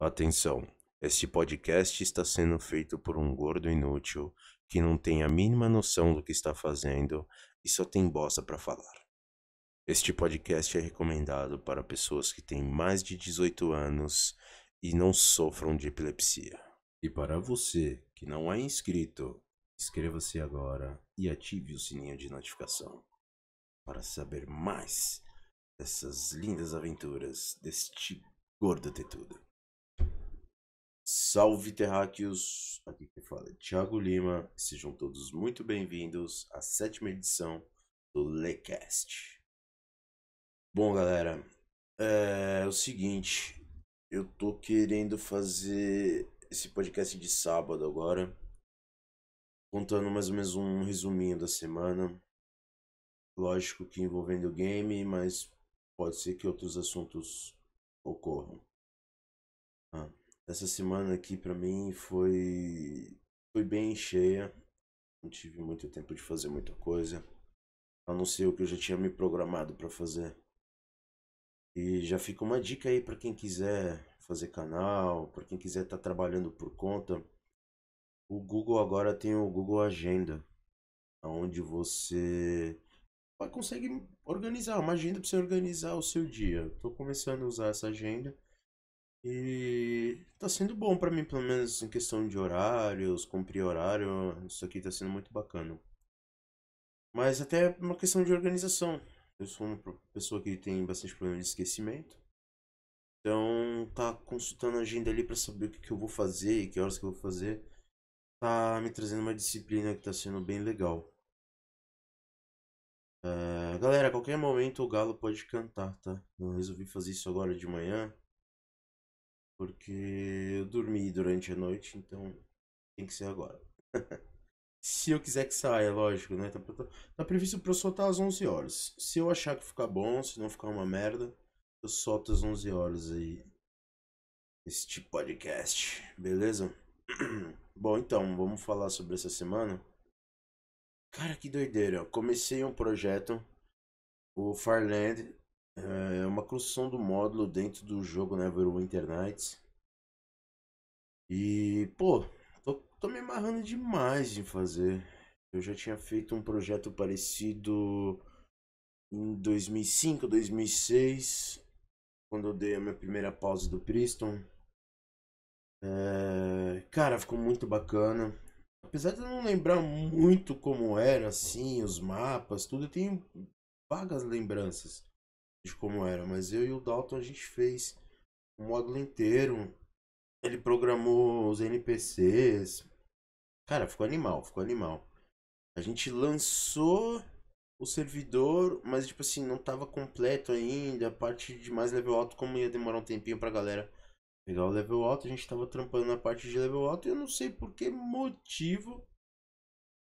Atenção, este podcast está sendo feito por um gordo inútil que não tem a mínima noção do que está fazendo e só tem bosta para falar. Este podcast é recomendado para pessoas que têm mais de 18 anos e não sofram de epilepsia. E para você que não é inscrito, inscreva-se agora e ative o sininho de notificação para saber mais dessas lindas aventuras deste gordo tetudo. Salve Terráqueos! Aqui quem fala é Thiago Lima. Sejam todos muito bem-vindos à sétima edição do Lecast. Bom, galera, é o seguinte: eu tô querendo fazer esse podcast de sábado agora, contando mais ou menos um resuminho da semana. Lógico que envolvendo o game, mas pode ser que outros assuntos ocorram. Ah. Essa semana aqui para mim foi foi bem cheia. Não tive muito tempo de fazer muita coisa. A não ser o que eu já tinha me programado para fazer. E já fica uma dica aí para quem quiser fazer canal, para quem quiser estar tá trabalhando por conta. O Google agora tem o Google Agenda, onde você consegue organizar uma agenda para você organizar o seu dia. Estou começando a usar essa agenda e tá sendo bom pra mim, pelo menos em questão de horários, cumprir horário, isso aqui tá sendo muito bacana. Mas até uma questão de organização. Eu sou uma pessoa que tem bastante problema de esquecimento. Então, tá consultando a agenda ali para saber o que, que eu vou fazer e que horas que eu vou fazer. Tá me trazendo uma disciplina que tá sendo bem legal. Uh, galera, a qualquer momento o galo pode cantar, tá? Eu resolvi fazer isso agora de manhã. Porque eu dormi durante a noite, então tem que ser agora. Se eu quiser que saia, lógico, né? Tá, tá, tá previsto pra eu soltar às 11 horas. Se eu achar que ficar bom, se não ficar uma merda, eu solto às 11 horas aí. Este podcast, beleza? bom, então, vamos falar sobre essa semana. Cara, que doideira. Comecei um projeto, o Farland, é uma construção do módulo dentro do jogo Neverwinter Nights. E, pô, tô, tô me amarrando demais em fazer. Eu já tinha feito um projeto parecido em 2005, 2006, quando eu dei a minha primeira pausa do Priston. É, cara, ficou muito bacana. Apesar de eu não lembrar muito como era, assim, os mapas, tudo, eu tenho vagas lembranças de como era, mas eu e o Dalton a gente fez o módulo inteiro. Ele programou os NPCs. Cara, ficou animal, ficou animal. A gente lançou o servidor, mas tipo assim, não tava completo ainda. A parte de mais level alto, como ia demorar um tempinho pra galera pegar o level alto, a gente tava trampando na parte de level alto e eu não sei por que motivo.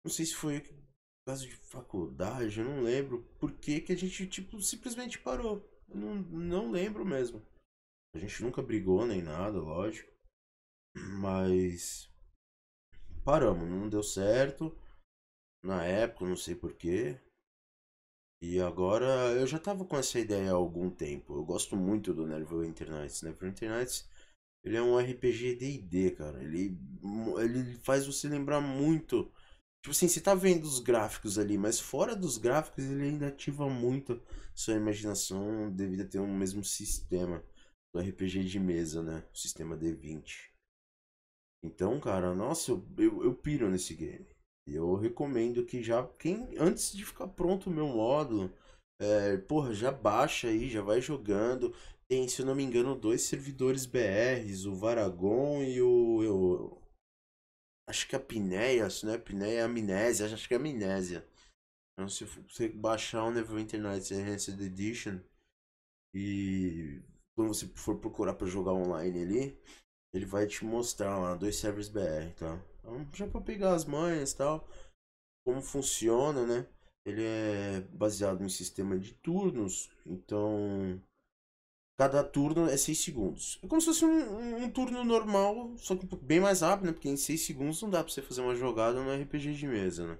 Não sei se foi caso de faculdade, eu não lembro por que que a gente, tipo, simplesmente parou. Eu não, não lembro mesmo. A gente nunca brigou nem nada, lógico. Mas paramos, não deu certo. Na época, não sei porquê. E agora eu já tava com essa ideia há algum tempo. Eu gosto muito do Neverwinter Nights. Neverwinter Nights ele é um RPG D&D, cara. Ele, ele faz você lembrar muito Tipo assim, você tá vendo os gráficos ali, mas fora dos gráficos ele ainda ativa muito sua imaginação devido a ter um mesmo sistema do RPG de mesa, né? O sistema D20. Então, cara, nossa, eu, eu, eu piro nesse game. Eu recomendo que já, quem antes de ficar pronto o meu modo, é, porra, já baixa aí, já vai jogando. Tem, se eu não me engano, dois servidores BRs, o Varagon e o, o Acho que a Pinéias, se não é, é amnésia, acho que é amnésia. Então se você baixar o Neverwinter Nights Enhanced Edition e quando você for procurar para jogar online ali, ele vai te mostrar lá, dois servers BR, tá? Então, já para pegar as manhas e tal, como funciona, né? Ele é baseado em sistema de turnos, então Cada turno é 6 segundos. É como se fosse um, um, turno normal, só que bem mais rápido, né? Porque em 6 segundos não dá pra você fazer uma jogada no RPG de mesa, né?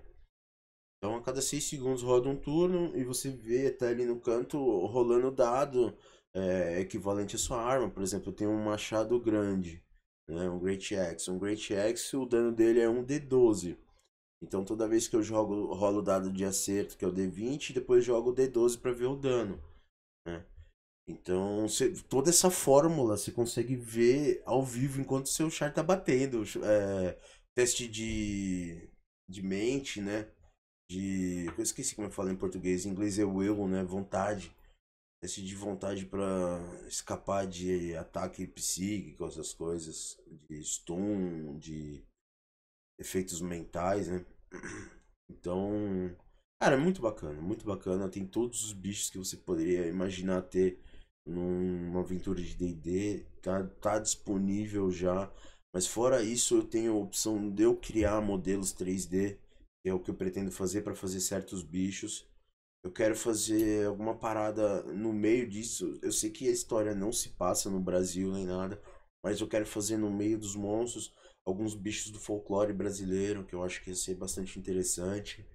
Então a cada 6 segundos roda um turno e você vê até ali no canto rolando dado é, equivalente à sua arma. Por exemplo, eu tenho um machado grande, né? um Great Axe. Um Great Axe, o dano dele é um D12. Então toda vez que eu jogo, rolo o dado de acerto, que é o D20, depois jogo o D12 para ver o dano. Né? Então, você, toda essa fórmula você consegue ver ao vivo enquanto seu char tá batendo. É, teste de, de mente, né? De. Eu esqueci como eu falo em português. Em inglês é will, né? Vontade. Teste de vontade para escapar de ataque psíquico, essas coisas. De stun, de efeitos mentais, né? Então. Cara, é muito bacana, muito bacana. Tem todos os bichos que você poderia imaginar ter numa aventura de DD, tá, tá disponível já. Mas fora isso, eu tenho a opção de eu criar modelos 3D, que é o que eu pretendo fazer para fazer certos bichos. Eu quero fazer alguma parada no meio disso. Eu sei que a história não se passa no Brasil nem nada, mas eu quero fazer no meio dos monstros alguns bichos do folclore brasileiro, que eu acho que ia ser bastante interessante.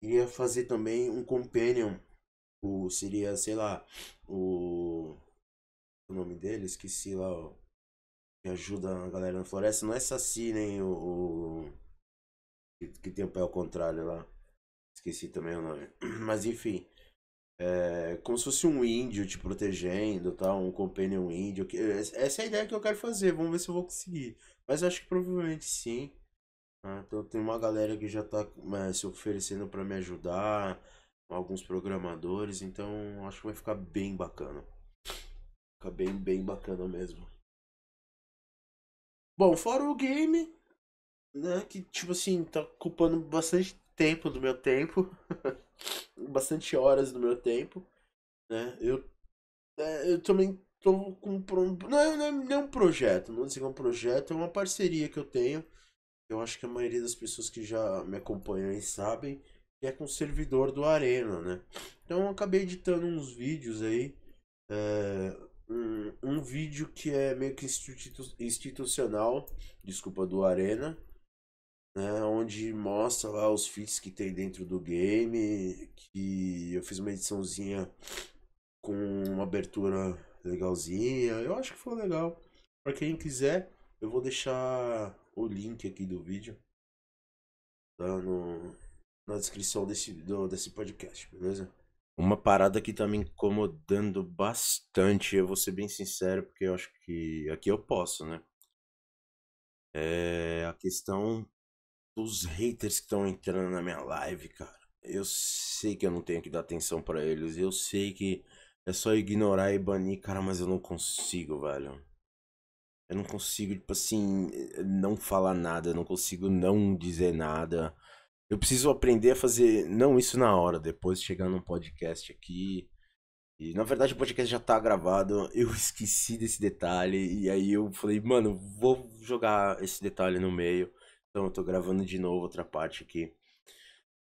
Queria fazer também um companion o, seria, sei lá, o. O nome dele, esqueci lá, ó. Que ajuda a galera na floresta. Não é Saci nem o. o que, que tem o pé ao contrário lá. Esqueci também o nome. Mas enfim. É, como se fosse um índio te protegendo, tá? um companion índio. É, essa é a ideia que eu quero fazer, vamos ver se eu vou conseguir. Mas acho que provavelmente sim. Ah, então tem uma galera que já tá é, se oferecendo para me ajudar alguns programadores, então acho que vai ficar bem bacana. Fica bem, bem bacana mesmo. Bom, fora o game, né, que tipo assim, tá ocupando bastante tempo do meu tempo, bastante horas do meu tempo, né, eu, é, eu também tô com, não é, não é, não é um projeto, não é um projeto, é uma parceria que eu tenho, eu acho que a maioria das pessoas que já me acompanham aí sabem, é com o servidor do Arena, né? Então eu acabei editando uns vídeos aí. É, um, um, vídeo que é meio que institu institucional, desculpa, do Arena. Né, onde mostra lá os feats que tem dentro do game. Que eu fiz uma ediçãozinha com uma abertura legalzinha. Eu acho que foi legal. Para quem quiser, eu vou deixar o link aqui do vídeo. Tá no, na descrição desse, do, desse podcast, beleza? Uma parada que tá me incomodando bastante, eu vou ser bem sincero, porque eu acho que aqui eu posso, né? É a questão dos haters que estão entrando na minha live, cara. Eu sei que eu não tenho que dar atenção para eles, eu sei que é só ignorar e banir, cara, mas eu não consigo, velho. Eu não consigo, tipo assim, não falar nada, eu não consigo não dizer nada. Eu preciso aprender a fazer, não isso na hora, depois chegar num podcast aqui. E na verdade o podcast já tá gravado, eu esqueci desse detalhe. E aí eu falei, mano, vou jogar esse detalhe no meio. Então eu tô gravando de novo outra parte aqui.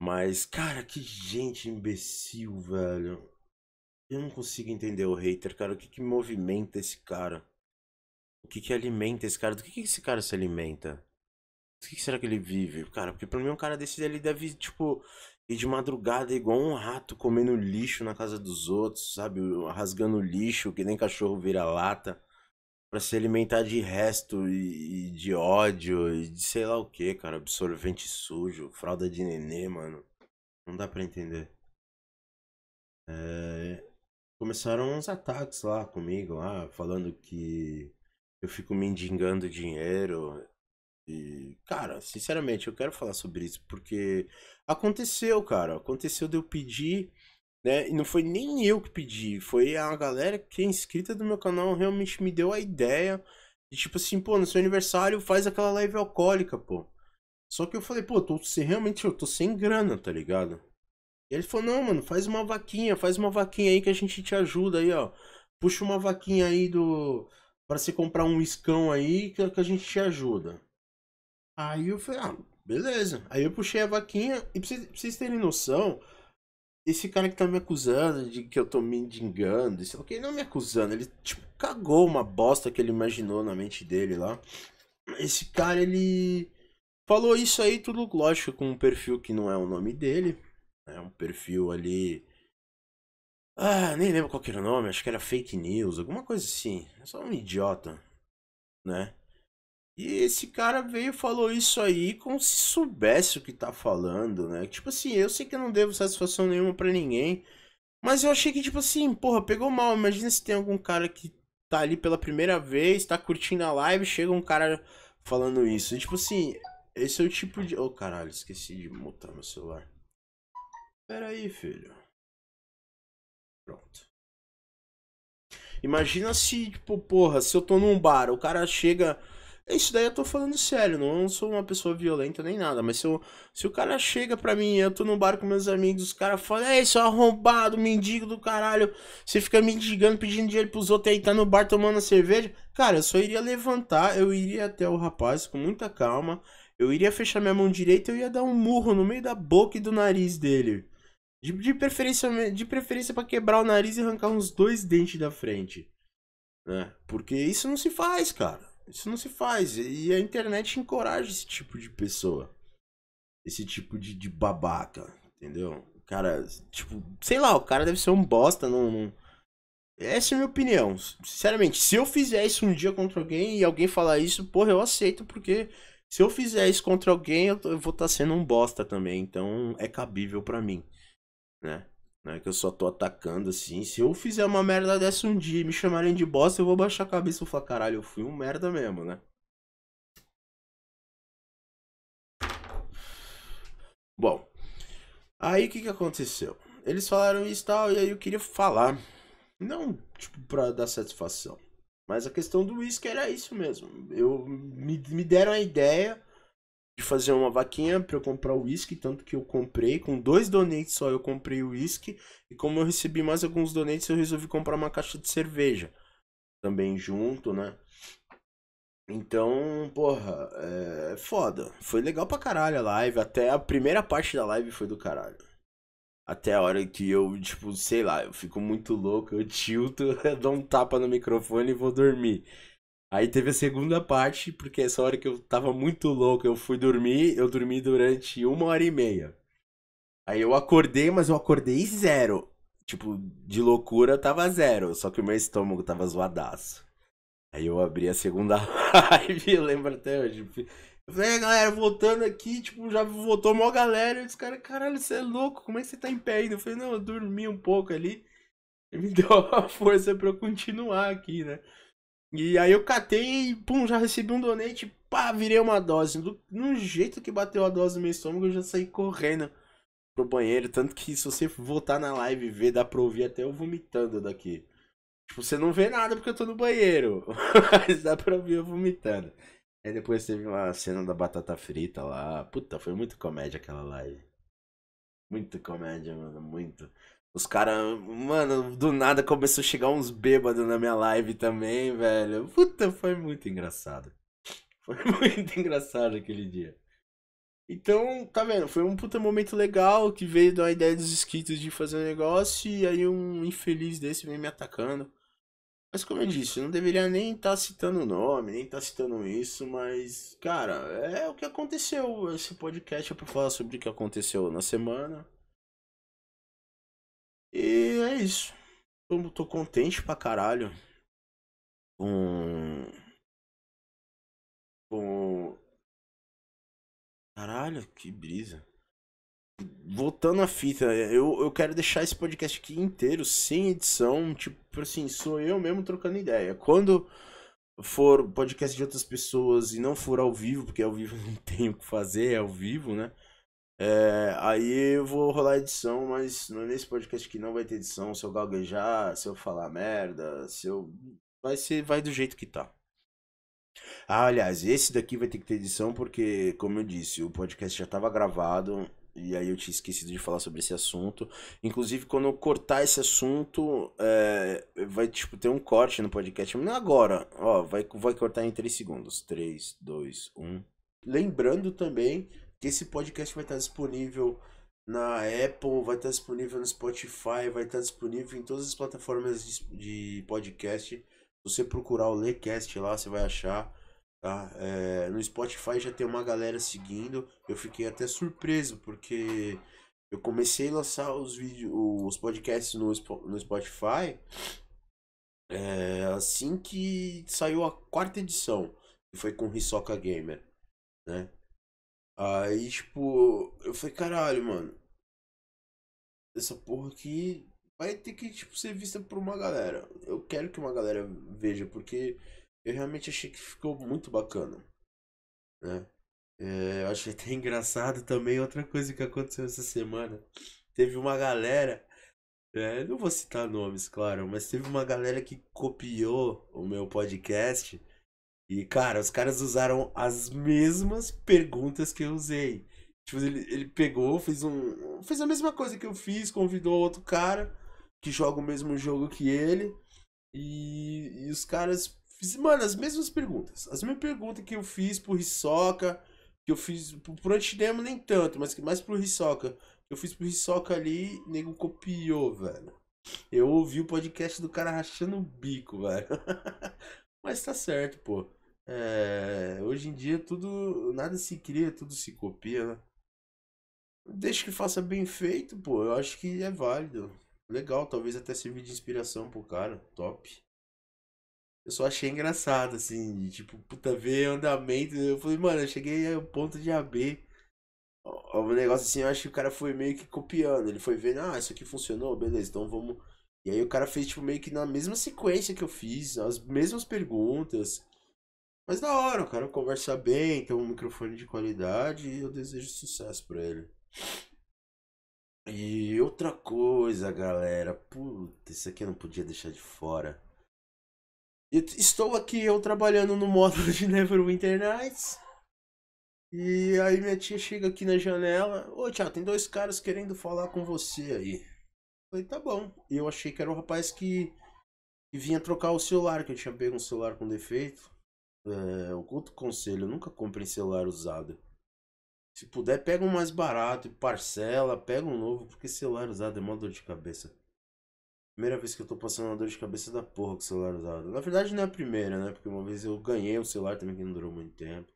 Mas, cara, que gente imbecil, velho. Eu não consigo entender o hater, cara. O que que movimenta esse cara? O que que alimenta esse cara? Do que que esse cara se alimenta? O que será que ele vive, cara? Porque pra mim um cara desse ele deve, tipo, ir de madrugada igual um rato comendo lixo na casa dos outros, sabe? Rasgando lixo, que nem cachorro vira lata. Pra se alimentar de resto e, de ódio e de sei lá o que, cara. Absorvente sujo, fralda de nenê, mano. Não dá pra entender. É... Começaram uns ataques lá comigo, lá, falando que eu fico mendigando dinheiro e, cara, sinceramente, eu quero falar sobre isso, porque aconteceu, cara. Aconteceu de eu pedir, né? E não foi nem eu que pedi, foi a galera que é inscrita do meu canal realmente me deu a ideia. E tipo assim, pô, no seu aniversário faz aquela live alcoólica, pô. Só que eu falei, pô, tô sem, realmente eu tô sem grana, tá ligado? E ele falou, não, mano, faz uma vaquinha, faz uma vaquinha aí que a gente te ajuda aí, ó. Puxa uma vaquinha aí do. para você comprar um iscão aí que, que a gente te ajuda. Aí eu falei, ah, beleza. Aí eu puxei a vaquinha e pra vocês, pra vocês terem noção, esse cara que tá me acusando de que eu tô me sei ele não me acusando, ele tipo cagou uma bosta que ele imaginou na mente dele lá. Esse cara, ele falou isso aí tudo lógico com um perfil que não é o nome dele, é um perfil ali ah, nem lembro qual era o nome, acho que era fake news, alguma coisa assim. É só um idiota, né? E esse cara veio e falou isso aí como se soubesse o que tá falando, né? Tipo assim, eu sei que eu não devo satisfação nenhuma para ninguém, mas eu achei que, tipo assim, porra, pegou mal. Imagina se tem algum cara que tá ali pela primeira vez, tá curtindo a live, chega um cara falando isso. E, tipo assim, esse é o tipo de. Oh, caralho, esqueci de mutar meu celular. Pera aí, filho. Pronto. Imagina se, tipo, porra, se eu tô num bar, o cara chega isso daí eu tô falando sério, não sou uma pessoa violenta nem nada, mas se, eu, se o cara chega pra mim, eu tô no bar com meus amigos, os caras falam, é isso arrombado, mendigo do caralho, você fica mendigando, pedindo dinheiro pros outros aí, tá no bar tomando cerveja. Cara, eu só iria levantar, eu iria até o rapaz com muita calma, eu iria fechar minha mão direita, eu ia dar um murro no meio da boca e do nariz dele. De, de preferência de preferência para quebrar o nariz e arrancar uns dois dentes da frente. Né? Porque isso não se faz, cara. Isso não se faz. E a internet encoraja esse tipo de pessoa. Esse tipo de, de babaca, entendeu? Cara, tipo, sei lá, o cara deve ser um bosta, não. não... Essa é a minha opinião. Sinceramente, se eu fizer isso um dia contra alguém e alguém falar isso, porra, eu aceito, porque se eu fizer isso contra alguém, eu, vou estar tá sendo um bosta também. Então é cabível para mim, né? Né? Que eu só tô atacando, assim. Se eu fizer uma merda dessa um dia e me chamarem de bosta, eu vou baixar a cabeça e falar, caralho, eu fui um merda mesmo, né? Bom, aí o que que aconteceu? Eles falaram isso e tal, e aí eu queria falar. Não, tipo, pra dar satisfação. Mas a questão do uísque era isso mesmo. Eu, me, me deram a ideia de fazer uma vaquinha para eu comprar o uísque, tanto que eu comprei, com dois donates só eu comprei o uísque, e como eu recebi mais alguns donates, eu resolvi comprar uma caixa de cerveja também junto, né? Então, porra, é foda. Foi legal pra caralho a live. Até a primeira parte da live foi do caralho. Até a hora que eu, tipo, sei lá, eu fico muito louco, eu tilto, eu dou um tapa no microfone e vou dormir. Aí teve a segunda parte, porque essa hora que eu tava muito louco, eu fui dormir, eu dormi durante uma hora e meia. Aí eu acordei, mas eu acordei zero. Tipo, de loucura tava zero, só que o meu estômago tava zoadaço. Aí eu abri a segunda live, eu lembro até hoje. Eu falei, é, galera, voltando aqui, tipo, já voltou mó galera. E os caras, caralho, você é louco, como é que você tá em pé ainda? Eu falei, não, eu dormi um pouco ali. me deu a força pra eu continuar aqui, né? E aí eu catei e, pum, já recebi um donate, pá, virei uma dose. Do, no jeito que bateu a dose no meu estômago, eu já saí correndo pro banheiro. Tanto que se você voltar na live e ver, dá pra ouvir até eu vomitando daqui. Tipo, você não vê nada porque eu tô no banheiro. Mas dá pra ouvir eu vomitando. Aí depois teve uma cena da batata frita lá. Puta, foi muito comédia aquela live. Muito comédia, mano, muito. Os caras, mano, do nada começou a chegar uns bêbados na minha live também, velho. Puta, foi muito engraçado. Foi muito engraçado aquele dia. Então, tá vendo? Foi um puta momento legal que veio da ideia dos inscritos de fazer um negócio e aí um infeliz desse vem me atacando. Mas como eu disse, eu não deveria nem estar tá citando o nome, nem estar tá citando isso, mas, cara, é o que aconteceu. Esse podcast é pra falar sobre o que aconteceu na semana. E é isso. Eu tô contente pra caralho com. Com. Caralho, que brisa. Voltando à fita, eu, eu quero deixar esse podcast aqui inteiro, sem edição. Tipo assim, sou eu mesmo trocando ideia. Quando for podcast de outras pessoas e não for ao vivo, porque ao vivo não tem o que fazer, é ao vivo, né? É, aí eu vou rolar edição, mas é nesse podcast que não vai ter edição, se eu galguejar se eu falar merda, se eu. Vai ser. Vai do jeito que tá. Ah, aliás, esse daqui vai ter que ter edição, porque, como eu disse, o podcast já estava gravado. E aí eu tinha esquecido de falar sobre esse assunto. Inclusive, quando eu cortar esse assunto, é, vai tipo, ter um corte no podcast. Não é agora. Ó, vai, vai cortar em 3 segundos. 3, 2, 1. Lembrando também que esse podcast vai estar disponível na Apple, vai estar disponível no Spotify, vai estar disponível em todas as plataformas de podcast. Se você procurar o Lecast lá, você vai achar. Tá? É, no Spotify já tem uma galera seguindo. Eu fiquei até surpreso, porque eu comecei a lançar os vídeos, os podcasts no, no Spotify é, assim que saiu a quarta edição, que foi com Hisoka Gamer. Né? Aí, tipo, eu falei, caralho, mano. Essa porra aqui vai ter que, tipo, ser vista por uma galera. Eu quero que uma galera veja, porque eu realmente achei que ficou muito bacana. Né? É, eu achei até engraçado também outra coisa que aconteceu essa semana. Teve uma galera. É, não vou citar nomes, claro, mas teve uma galera que copiou o meu podcast e, cara, os caras usaram as mesmas perguntas que eu usei. Tipo, ele, ele pegou, fez um. Fez a mesma coisa que eu fiz, convidou outro cara que joga o mesmo jogo que ele. E, e os caras. Fiz, mano, as mesmas perguntas. As mesmas perguntas que eu fiz pro Hisoka, que eu fiz. Pro, pro Antidemo nem tanto, mas que mais pro Hisoka. Eu fiz pro Hisoka ali, nego copiou, velho. Eu ouvi o podcast do cara rachando o bico, velho. mas tá certo, pô. É, hoje em dia tudo. Nada se cria, tudo se copia, né? que faça bem feito, pô, eu acho que é válido. Legal, talvez até servir de inspiração pro cara. Top. Eu só achei engraçado, assim, de, tipo, puta, ver andamento. Eu falei, mano, eu cheguei ao ponto de AB. O negócio assim, eu acho que o cara foi meio que copiando. Ele foi vendo, ah, isso aqui funcionou, beleza, então vamos. E aí o cara fez, tipo, meio que na mesma sequência que eu fiz, as mesmas perguntas. Mas da hora, o cara conversa bem, tem um microfone de qualidade e eu desejo sucesso para ele. E outra coisa, galera, puta, isso aqui eu não podia deixar de fora. Eu estou aqui eu trabalhando no módulo de Neverwinter Nights. E aí minha tia chega aqui na janela, ô tia, tem dois caras querendo falar com você aí. Eu falei, tá bom. E eu achei que era o um rapaz que, que vinha trocar o celular, que eu tinha pego um celular com defeito. É, outro conselho, nunca compre em celular usado. Se puder, pega um mais barato e parcela, pega um novo, porque celular usado é uma dor de cabeça. Primeira vez que eu tô passando uma dor de cabeça da porra com celular usado. Na verdade não é a primeira, né? Porque uma vez eu ganhei um celular também que não durou muito tempo.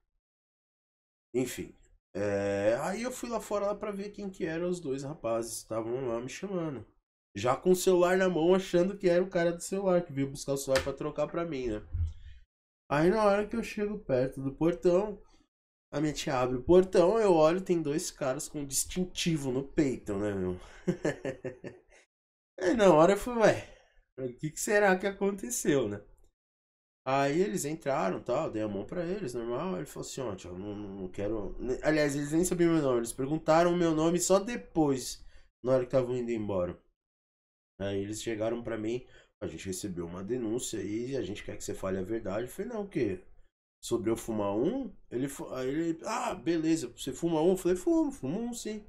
Enfim. É... Aí eu fui lá fora lá pra ver quem que eram os dois rapazes. Estavam lá me chamando. Já com o celular na mão, achando que era o cara do celular, que veio buscar o celular para trocar pra mim, né? Aí na hora que eu chego perto do portão, a minha tia abre o portão, eu olho, tem dois caras com distintivo no peito, né, meu? aí na hora eu falei, ué, o que, que será que aconteceu, né? Aí eles entraram tal, dei a mão pra eles, normal. Ele falou assim: ó, tio, não, não quero. Aliás, eles nem sabiam meu nome, eles perguntaram o meu nome só depois, na hora que estavam indo embora. Aí eles chegaram pra mim, a gente recebeu uma denúncia e a gente quer que você fale a verdade. Eu falei, não, o quê? Sobre eu fumar um? Ele, aí ele, ah, beleza, você fuma um? Eu falei, fumo, fumo um sim.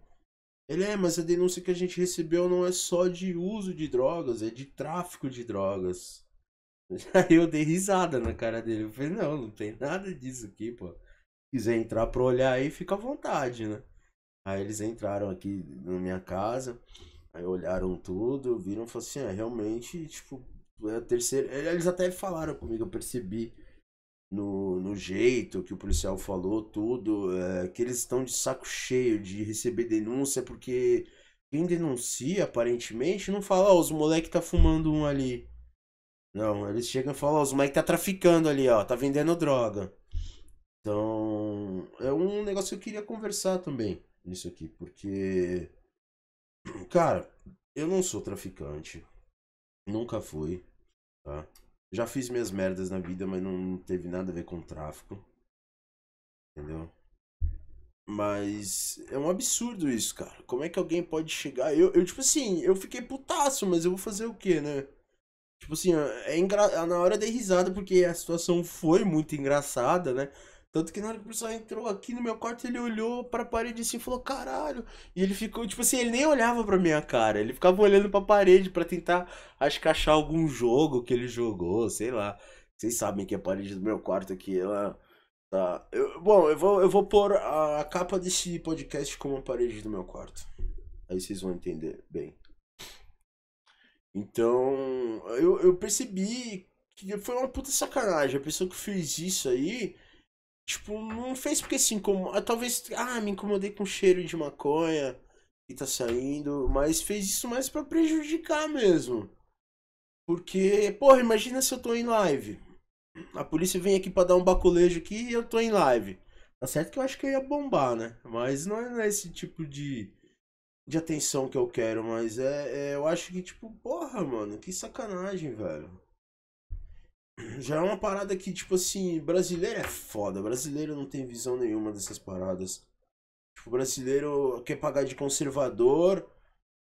Ele, é, mas a denúncia que a gente recebeu não é só de uso de drogas, é de tráfico de drogas. Aí eu dei risada na cara dele. Eu falei, não, não tem nada disso aqui, pô. Se quiser entrar pra olhar aí, fica à vontade, né? Aí eles entraram aqui na minha casa. Aí olharam tudo, viram e falaram assim, é, realmente, tipo, é a terceira. Eles até falaram comigo, eu percebi no, no jeito que o policial falou, tudo, é, que eles estão de saco cheio de receber denúncia, porque quem denuncia, aparentemente, não fala, ó, oh, os moleque tá fumando um ali. Não, eles chegam e falam, ó, oh, os moleque tá traficando ali, ó, tá vendendo droga. Então, é um negócio que eu queria conversar também nisso aqui, porque Cara, eu não sou traficante. Nunca fui. Tá? Já fiz minhas merdas na vida, mas não teve nada a ver com tráfico. Entendeu? Mas é um absurdo isso, cara. Como é que alguém pode chegar? Eu, eu tipo assim, eu fiquei putaço, mas eu vou fazer o quê, né? Tipo assim, é engra... na hora dei risada porque a situação foi muito engraçada, né? Tanto que na hora que o pessoal entrou aqui no meu quarto, ele olhou pra parede assim e falou, caralho. E ele ficou, tipo assim, ele nem olhava pra minha cara. Ele ficava olhando pra parede pra tentar, acho que achar algum jogo que ele jogou, sei lá. Vocês sabem que a é parede do meu quarto aqui, ela. Tá. Eu, bom, eu vou, eu vou pôr a capa desse podcast como a parede do meu quarto. Aí vocês vão entender bem. Então, eu, eu percebi que foi uma puta sacanagem. A pessoa que fez isso aí Tipo, não fez porque se incomoda. Ah, talvez, ah, me incomodei com o cheiro de maconha que tá saindo, mas fez isso mais para prejudicar mesmo. Porque, porra, imagina se eu tô em live. A polícia vem aqui para dar um baculejo aqui e eu tô em live. Tá certo que eu acho que eu ia bombar, né? Mas não é esse tipo de, de atenção que eu quero, mas é, é eu acho que, tipo, porra, mano, que sacanagem, velho. já é uma parada que, tipo assim, brasileiro é foda. Brasileiro não tem visão nenhuma dessas paradas. Tipo, brasileiro quer pagar de conservador,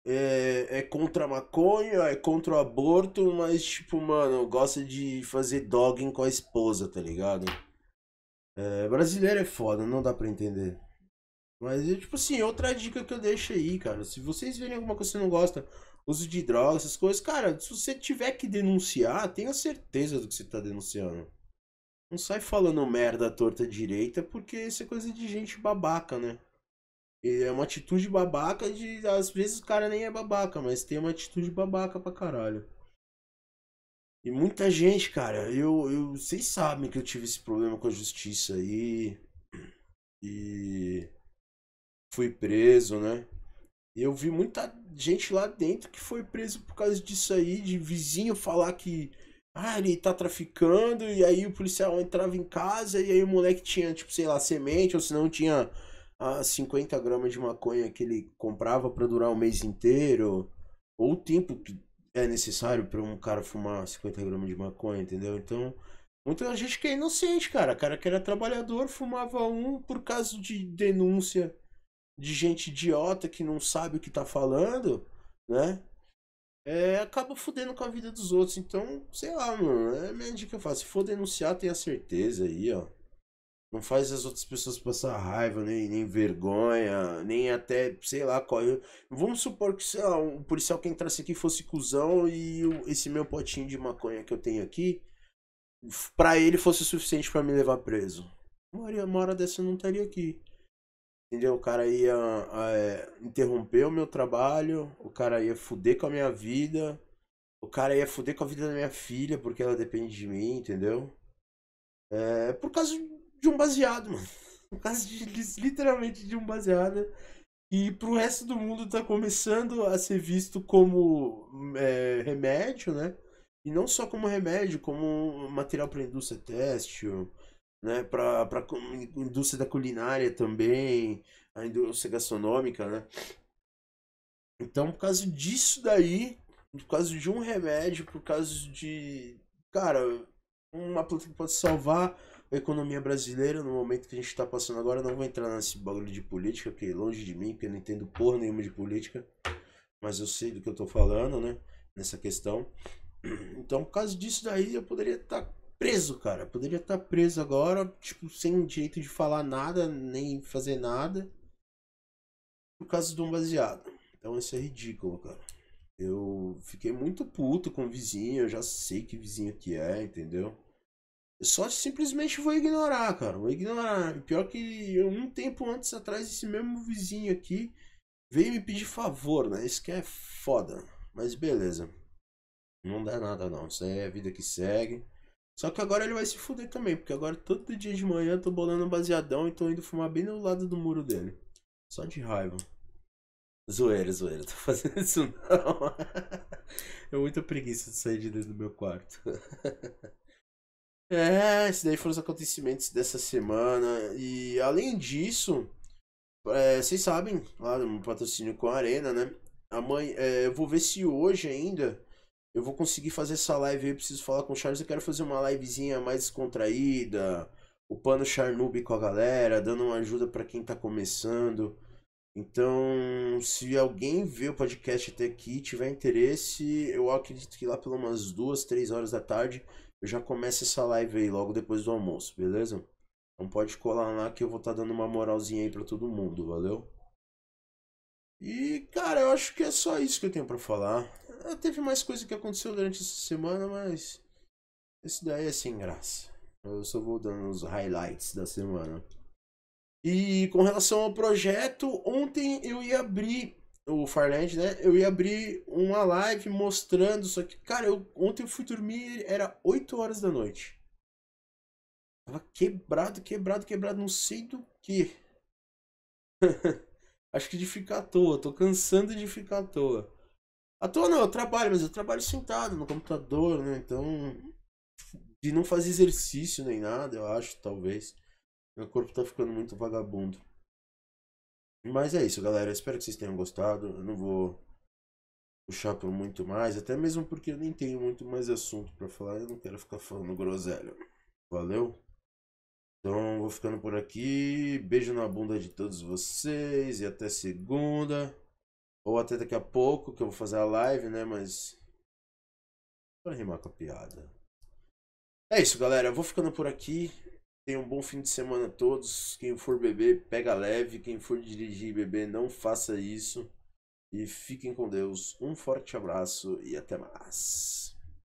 é, é contra a maconha, é contra o aborto, mas, tipo, mano, gosta de fazer dogging com a esposa, tá ligado? É, brasileiro é foda, não dá pra entender. Mas, tipo assim, outra dica que eu deixo aí, cara. Se vocês verem alguma coisa que você não gosta, uso de drogas, essas coisas. Cara, se você tiver que denunciar, tenha certeza do que você tá denunciando. Não sai falando merda torta direita, porque isso é coisa de gente babaca, né? E é uma atitude babaca de. Às vezes o cara nem é babaca, mas tem uma atitude babaca pra caralho. E muita gente, cara, eu, eu. Vocês sabem que eu tive esse problema com a justiça aí. E. Fui preso, né? Eu vi muita gente lá dentro que foi preso por causa disso aí, de vizinho falar que ah, ele tá traficando, e aí o policial entrava em casa, e aí o moleque tinha, tipo, sei lá, semente, ou se não tinha ah, 50 gramas de maconha que ele comprava para durar um mês inteiro, ou o tempo que é necessário para um cara fumar 50 gramas de maconha, entendeu? Então, muita gente que é inocente, cara. O cara que era trabalhador fumava um por causa de denúncia de gente idiota que não sabe o que tá falando, né? É, acaba fudendo com a vida dos outros. Então, sei lá, mano. É a minha dica que eu faço. Se for denunciar, tenha certeza aí, ó. Não faz as outras pessoas passar raiva, nem, nem vergonha, nem até, sei lá, qual. vamos supor que sei lá, um policial que entrasse aqui fosse cuzão e esse meu potinho de maconha que eu tenho aqui, pra ele fosse o suficiente para me levar preso. Maria, uma hora dessa eu não estaria aqui. Entendeu? O cara ia ah, é, interromper o meu trabalho, o cara ia fuder com a minha vida, o cara ia fuder com a vida da minha filha, porque ela depende de mim, entendeu? É, por causa de um baseado, mano. Por causa de, literalmente de um baseado. E pro resto do mundo tá começando a ser visto como é, remédio, né? E não só como remédio, como material para indústria têxtil, né? Para a indústria da culinária também, a indústria gastronômica, né? Então, por causa disso daí, por causa de um remédio, por causa de, cara, uma planta que pode salvar a economia brasileira no momento que a gente está passando agora. Não vou entrar nesse bagulho de política, que é longe de mim, porque eu não entendo porra nenhuma de política. Mas eu sei do que eu estou falando, né? Nessa questão. Então, por causa disso daí, eu poderia estar tá preso, cara. Poderia estar tá preso agora, tipo, sem direito de falar nada, nem fazer nada. Por causa de um baseado. Então isso é ridículo, cara. Eu fiquei muito puto com o vizinho, eu já sei que vizinho que é, entendeu? Eu só simplesmente vou ignorar, cara. Vou ignorar. Pior que um tempo antes atrás, esse mesmo vizinho aqui veio me pedir favor, né? Isso que é foda. Mas beleza. Não dá nada não. Isso aí é a vida que segue. Só que agora ele vai se fuder também, porque agora todo dia de manhã eu tô bolando um baseadão e tô indo fumar bem no lado do muro dele. Só de raiva. Zoeira, zoeira, tô fazendo isso não. É muito preguiça de sair de dentro do meu quarto. É, esses daí foram os acontecimentos dessa semana. E além disso, é, vocês sabem, lá no patrocínio com a Arena, né? Amanhã, é, eu vou ver se hoje ainda eu vou conseguir fazer essa live aí, preciso falar com o Charles, eu quero fazer uma livezinha mais descontraída, upando Charnube com a galera, dando uma ajuda para quem tá começando. Então, se alguém vê o podcast até aqui, tiver interesse, eu acredito que lá pelas umas duas, três horas da tarde, eu já começo essa live aí logo depois do almoço, beleza? Então pode colar lá que eu vou estar tá dando uma moralzinha aí para todo mundo, valeu? E, cara, eu acho que é só isso que eu tenho para falar. É, teve mais coisa que aconteceu durante essa semana, mas. Esse daí é sem graça. Eu só vou dando os highlights da semana. E com relação ao projeto, ontem eu ia abrir o Farland, né? Eu ia abrir uma live mostrando, só que, cara, eu, ontem eu fui dormir, era 8 horas da noite. Tava quebrado, quebrado, quebrado, não sei do que. Acho que de ficar à toa, tô cansando de ficar à toa. À toa não, eu trabalho, mas eu trabalho sentado no computador, né? Então. De não fazer exercício nem nada, eu acho, talvez. Meu corpo tá ficando muito vagabundo. Mas é isso, galera. Eu espero que vocês tenham gostado. Eu não vou puxar por muito mais, até mesmo porque eu nem tenho muito mais assunto para falar. Eu não quero ficar falando groselha. Valeu? Então vou ficando por aqui. Beijo na bunda de todos vocês e até segunda. Ou até daqui a pouco, que eu vou fazer a live, né? Mas. Pra rimar com a piada. É isso, galera. Eu vou ficando por aqui. Tenham um bom fim de semana a todos. Quem for beber, pega leve. Quem for dirigir e beber, não faça isso. E fiquem com Deus. Um forte abraço e até mais.